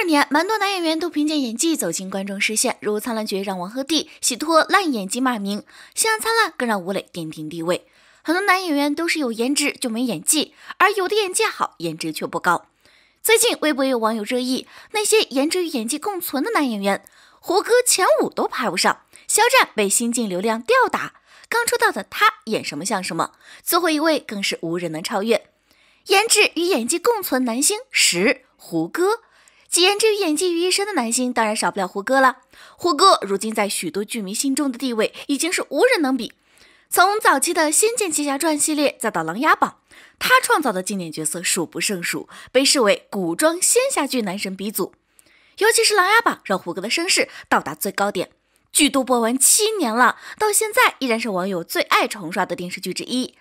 二年，蛮多男演员都凭借演技走进观众视线，如《苍兰诀》让王鹤棣洗脱烂演技骂名，《星汉灿烂》更让吴磊奠定地位。很多男演员都是有颜值就没演技，而有的演技好，颜值却不高。最近微博有网友热议，那些颜值与演技共存的男演员，胡歌前五都排不上，肖战被新晋流量吊打，刚出道的他演什么像什么，最后一位更是无人能超越。颜值与演技共存男星十，胡歌。集颜值与演技于一身的男星，当然少不了胡歌了。胡歌如今在许多剧迷心中的地位已经是无人能比。从早期的《仙剑奇侠传》系列，再到《琅琊榜》，他创造的经典角色数不胜数，被视为古装仙侠剧男神鼻祖。尤其是《琅琊榜》，让胡歌的声势到达最高点。剧都播完七年了，到现在依然是网友最爱重刷的电视剧之一。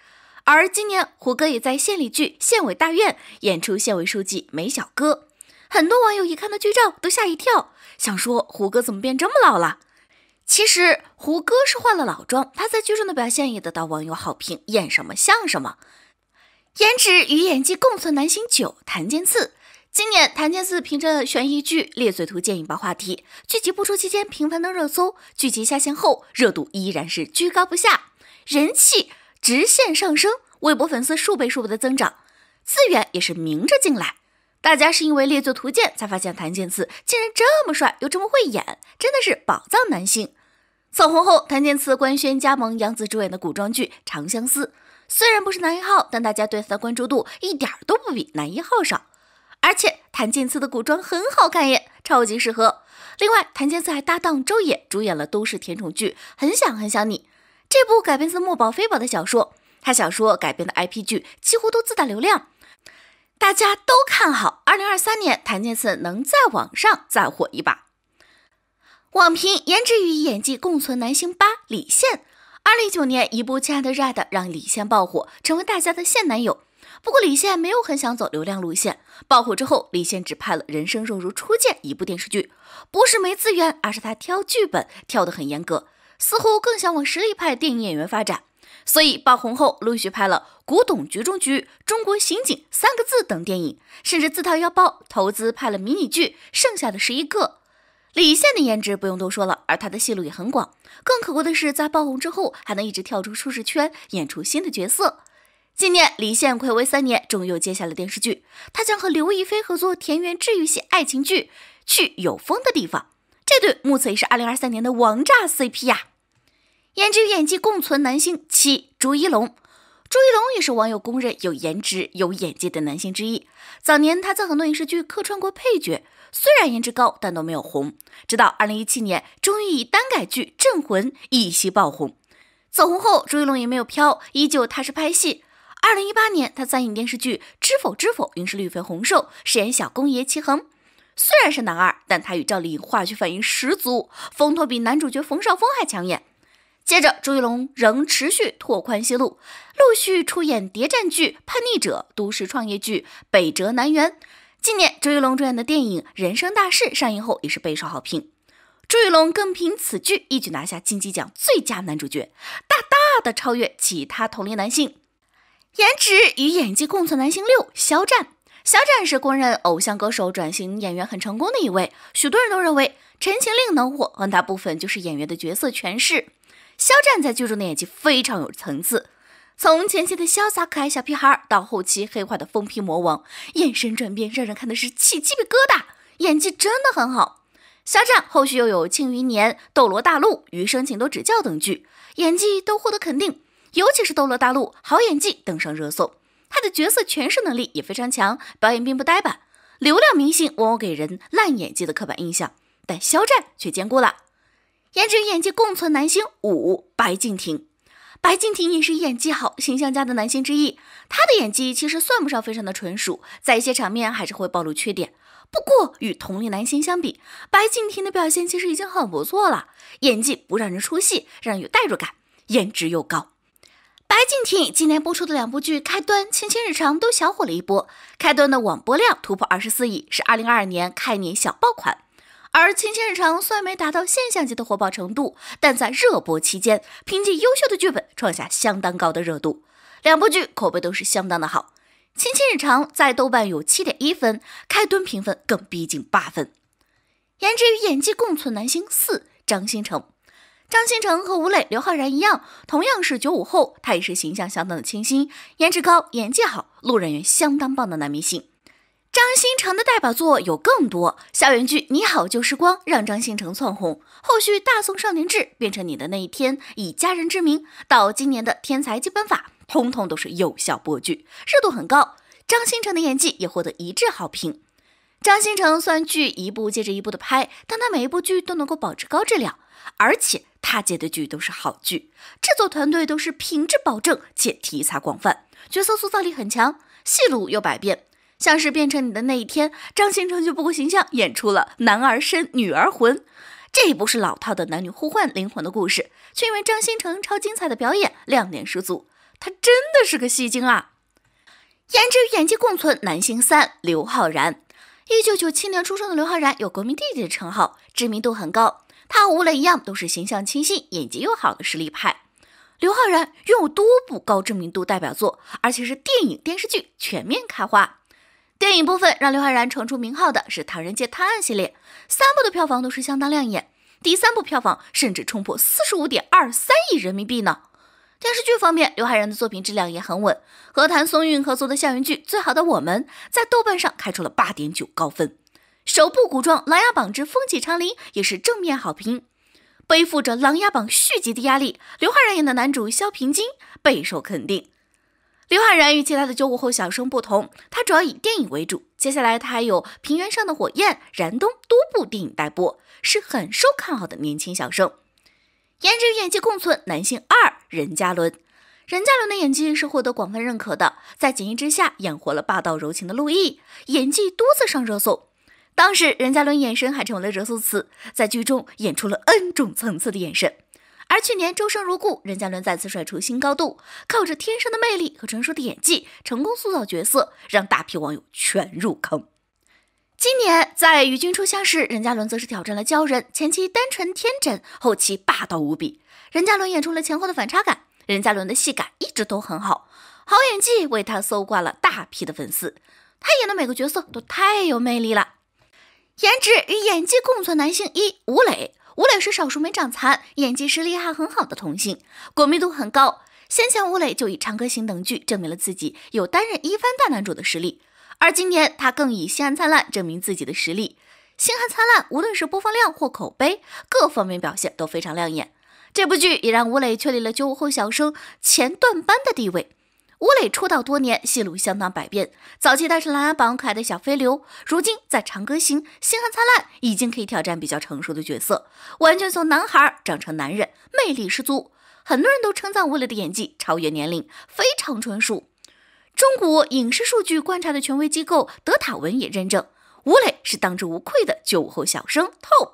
而今年，胡歌也在县里剧《县委大院》演出县委书记梅小哥。很多网友一看到剧照都吓一跳，想说胡歌怎么变这么老了？其实胡歌是换了老妆，他在剧中的表现也得到网友好评，演什么像什么。颜值与演技共存男星九，谭健次。今年谭健次凭着悬疑剧《猎罪图鉴》引爆话题，剧集播出期间频繁登热搜，剧集下线后热度依然是居高不下，人气直线上升，微博粉丝数倍数倍的增长，资源也是明着进来。大家是因为《列作图鉴》才发现谭健次竟然这么帅，又这么会演，真的是宝藏男星。走红后，谭健次官宣加盟杨紫主演的古装剧《长相思》，虽然不是男一号，但大家对他的关注度一点都不比男一号少。而且谭健次的古装很好看耶，超级适合。另外，谭健次还搭档周也主演了都市甜宠剧《很想很想你》，这部改编自《墨宝非宝》的小说，他小说改编的 IP 剧几乎都自带流量。大家都看好，二零二三年谭健次能在网上再火一把。网评：颜值与演技共存男星八，李现。二零一九年，一部《亲爱的，热爱的》让李现爆火，成为大家的现男友。不过，李现没有很想走流量路线，爆火之后，李现只拍了《人生若如初见》一部电视剧，不是没资源，而是他挑剧本挑得很严格，似乎更想往实力派电影演员发展。所以爆红后，陆续拍了《古董局中局》《中国刑警》三个字等电影，甚至自掏腰包投资拍了迷你剧。剩下的十一个，李现的颜值不用多说了，而他的戏路也很广。更可贵的是，在爆红之后，还能一直跳出舒适圈，演出新的角色。今年李现暌违三年，终于又接下了电视剧，他将和刘亦菲合作田园治愈系爱情剧《去有风的地方》。这对目测也是2023年的王炸 CP 呀！颜值与演技共存男星七朱一龙，朱一龙也是网友公认有颜值有演技的男星之一。早年他在很多影视剧客串过配角，虽然颜值高，但都没有红。直到二零一七年，终于以单改剧《镇魂》一夕爆红。走红后，朱一龙也没有飘，依旧踏实拍戏。二零一八年，他参演电视剧《知否知否应是绿肥红瘦》，饰演小公爷齐衡。虽然是男二，但他与赵丽颖化学反应十足，风头比男主角冯绍峰还抢眼。接着，朱一龙仍持续拓宽戏路，陆续出演谍战剧《叛逆者》、都市创业剧《北辙南辕》。今年，朱一龙主演的电影《人生大事》上映后也是备受好评。朱一龙更凭此剧一举拿下金鸡奖最佳男主角，大大的超越其他同龄男性。颜值与演技共存，男星六。肖战，肖战是公认偶像歌手转型演员很成功的一位。许多人都认为，《陈情令》能火，很大部分就是演员的角色诠释。肖战在剧中的演技非常有层次，从前期的潇洒可爱小屁孩到后期黑化的疯批魔王，眼神转变让人看的是起鸡皮疙瘩，演技真的很好。肖战后续又有《庆余年》《斗罗大陆》《余生，请多指教》等剧，演技都获得肯定，尤其是《斗罗大陆》，好演技登上热搜。他的角色诠释能力也非常强，表演并不呆板。流量明星往往给人烂演技的刻板印象，但肖战却兼顾了。颜值演技共存男星五，白敬亭。白敬亭也是演技好、形象佳的男星之一。他的演技其实算不上非常的纯熟，在一些场面还是会暴露缺点。不过与同龄男星相比，白敬亭的表现其实已经很不错了，演技不让人出戏，让人有代入感，颜值又高。白敬亭今年播出的两部剧《开端》《卿卿日常》都小火了一波，《开端》的网播量突破二十四亿，是二零二二年开年小爆款。而《青青日常》虽然没达到现象级的火爆程度，但在热播期间凭借优秀的剧本创下相当高的热度。两部剧口碑都是相当的好，《卿卿日常》在豆瓣有七点一分，开墩评分更逼近八分。颜值与演技共存男星四，张新成。张新成和吴磊、刘昊然一样，同样是九五后，他也是形象相当的清新，颜值高，演技好，路人缘相当棒的男明星。张新成的代表作有更多校园剧《你好旧时光》，让张新成窜红。后续《大宋少年志》《变成你的那一天》《以家人之名》到今年的《天才基本法》，通通都是有效播剧，热度很高。张新成的演技也获得一致好评。张新成虽然剧一部接着一部的拍，但他每一部剧都能够保持高质量，而且他接的剧都是好剧，制作团队都是品质保证且题材广泛，角色塑造力很强，戏路又百变。像是变成你的那一天，张新成就不顾形象演出了“男儿身，女儿魂”。这一不是老套的男女互换灵魂的故事，却因为张新成超精彩的表演，亮点十足。他真的是个戏精啊！颜值与演技共存，男星三，刘昊然。一九九七年出生的刘昊然有“国民弟弟”的称号，知名度很高。他和吴磊一样，都是形象清新、演技又好的实力派。刘昊然拥有多部高知名度代表作，而且是电影、电视剧全面开花。电影部分让刘昊然闯出名号的是《唐人街探案》系列，三部的票房都是相当亮眼，第三部票房甚至冲破四十五点二三亿人民币呢。电视剧方面，刘昊然的作品质量也很稳，和谭松韵合作的校园剧《最好的我们》在豆瓣上开出了八点九高分，首部古装《琅琊榜之风起长林》也是正面好评。背负着《琅琊榜》续集的压力，刘昊然演的男主萧平精备受肯定。刘昊然与其他的九五后小生不同，他主要以电影为主。接下来他还有《平原上的火焰》《燃冬》多部电影待播，是很受看好的年轻小生。颜值与演技共存，男性二任嘉伦。任嘉伦的演技是获得广泛认可的，在《锦衣之下》演活了霸道柔情的陆毅，演技多次上热搜。当时任嘉伦眼神还成为了热搜词，在剧中演出了 N 种层次的眼神。而去年周生如故，任嘉伦再次甩出新高度，靠着天生的魅力和成熟的演技，成功塑造角色，让大批网友全入坑。今年在与君初相识，任嘉伦则是挑战了鲛人，前期单纯天真，后期霸道无比，任嘉伦演出了前后的反差感。任嘉伦的戏感一直都很好，好演技为他搜刮了大批的粉丝，他演的每个角色都太有魅力了，颜值与演技共存男性一吴磊。吴磊是少数没长残、演技实力还很好的童星，国民度很高。先前吴磊就以《长歌行》等剧证明了自己有担任一番大男主的实力，而今年他更以《星汉灿烂》证明自己的实力。《星汉灿烂》无论是播放量或口碑，各方面表现都非常亮眼。这部剧也让吴磊确立了九五后小生前段班的地位。吴磊出道多年，戏路相当百变。早期他是《琅琊榜》可爱的小飞流，如今在《长歌行》《星汉灿烂》已经可以挑战比较成熟的角色，完全从男孩长成男人，魅力十足。很多人都称赞吴磊的演技超越年龄，非常纯熟。中国影视数据观察的权威机构德塔文也认证，吴磊是当之无愧的九五后小生 TOP，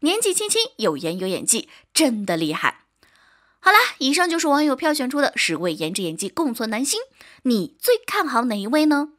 年纪轻轻有颜有演技，真的厉害。好啦，以上就是网友票选出的十位颜值演技共存男星，你最看好哪一位呢？